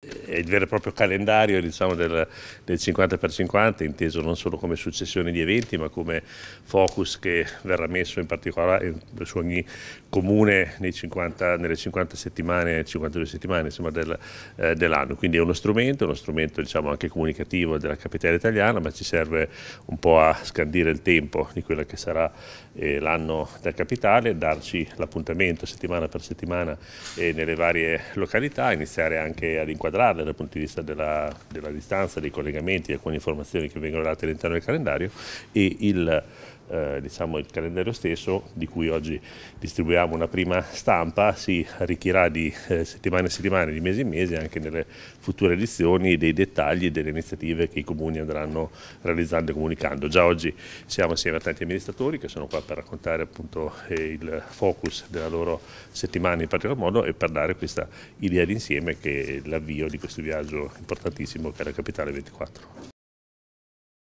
È il vero e proprio calendario diciamo, del, del, 50x50, inteso non solo come successione di eventi, ma come focus che verrà messo in particolare eh, su ogni comune 50, nelle 50 settimane, 52 settimane del, eh, dell'anno. Quindi è uno strumento, uno strumento diciamo, anche comunicativo della capitale italiana, ma ci serve un po' a scandire il tempo di quello che sarà eh, l'anno della capitale, darci l'appuntamento settimana per settimana eh, nelle varie località, iniziare anche ad inquadrare inquadrarle dal punto di vista della, della distanza, dei collegamenti, e alcune informazioni che vengono date all'interno del calendario e il eh, diciamo il calendario stesso, di cui oggi distribuiamo una prima stampa, si arricchirà di eh, settimane e settimane, di mese in mese, anche nelle future edizioni, dei dettagli delle iniziative che i comuni andranno realizzando e comunicando. Già oggi siamo insieme a tanti amministratori che sono qua per raccontare appunto eh, il focus della loro settimana in particolar modo e per dare questa idea d'insieme che è l'avvio di questo viaggio importantissimo che è la Capitale 24.